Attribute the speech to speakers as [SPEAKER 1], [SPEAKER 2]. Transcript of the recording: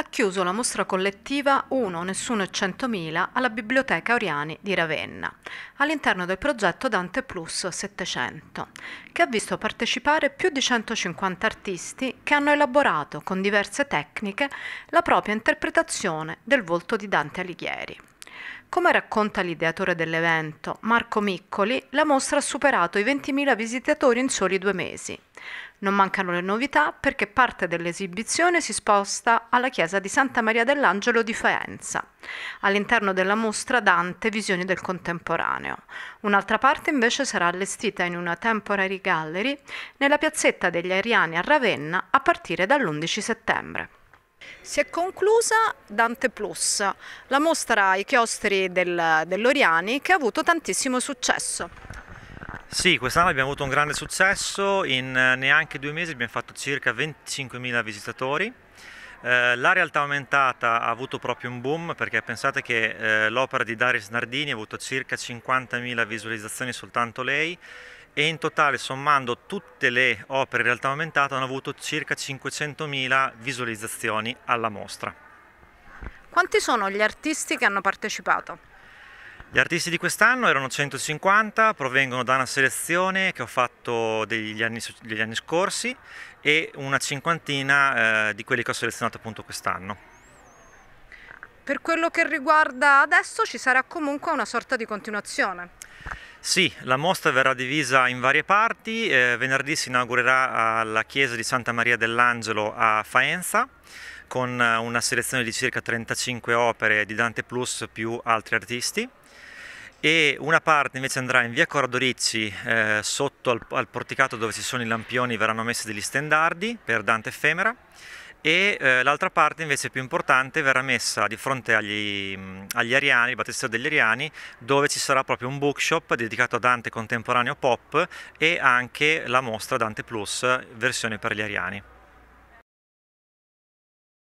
[SPEAKER 1] ha chiuso la mostra collettiva 1 Nessuno e 100.000 alla Biblioteca Oriani di Ravenna, all'interno del progetto Dante Plus 700, che ha visto partecipare più di 150 artisti che hanno elaborato con diverse tecniche la propria interpretazione del volto di Dante Alighieri. Come racconta l'ideatore dell'evento, Marco Miccoli, la mostra ha superato i 20.000 visitatori in soli due mesi. Non mancano le novità perché parte dell'esibizione si sposta alla chiesa di Santa Maria dell'Angelo di Faenza. All'interno della mostra Dante Visioni del Contemporaneo. Un'altra parte invece sarà allestita in una temporary gallery nella piazzetta degli Ariani a Ravenna a partire dall'11 settembre. Si è conclusa Dante Plus, la mostra ai chiostri del, dell'Oriani che ha avuto tantissimo successo.
[SPEAKER 2] Sì, quest'anno abbiamo avuto un grande successo, in eh, neanche due mesi abbiamo fatto circa 25.000 visitatori. Eh, la realtà aumentata ha avuto proprio un boom perché pensate che eh, l'opera di Darius Nardini ha avuto circa 50.000 visualizzazioni soltanto lei e in totale sommando tutte le opere in realtà aumentata hanno avuto circa 500.000 visualizzazioni alla mostra.
[SPEAKER 1] Quanti sono gli artisti che hanno partecipato?
[SPEAKER 2] Gli artisti di quest'anno erano 150, provengono da una selezione che ho fatto degli anni, degli anni scorsi e una cinquantina eh, di quelli che ho selezionato appunto quest'anno.
[SPEAKER 1] Per quello che riguarda adesso ci sarà comunque una sorta di continuazione.
[SPEAKER 2] Sì, la mostra verrà divisa in varie parti, eh, venerdì si inaugurerà alla chiesa di Santa Maria dell'Angelo a Faenza con eh, una selezione di circa 35 opere di Dante Plus più altri artisti e una parte invece andrà in via Corrado Ricci eh, sotto al, al porticato dove ci sono i lampioni verranno messi degli stendardi per Dante Effemera e eh, l'altra parte invece più importante verrà messa di fronte agli, agli ariani, il battistero degli ariani, dove ci sarà proprio un bookshop dedicato a Dante contemporaneo pop e anche la mostra Dante Plus versione per gli ariani.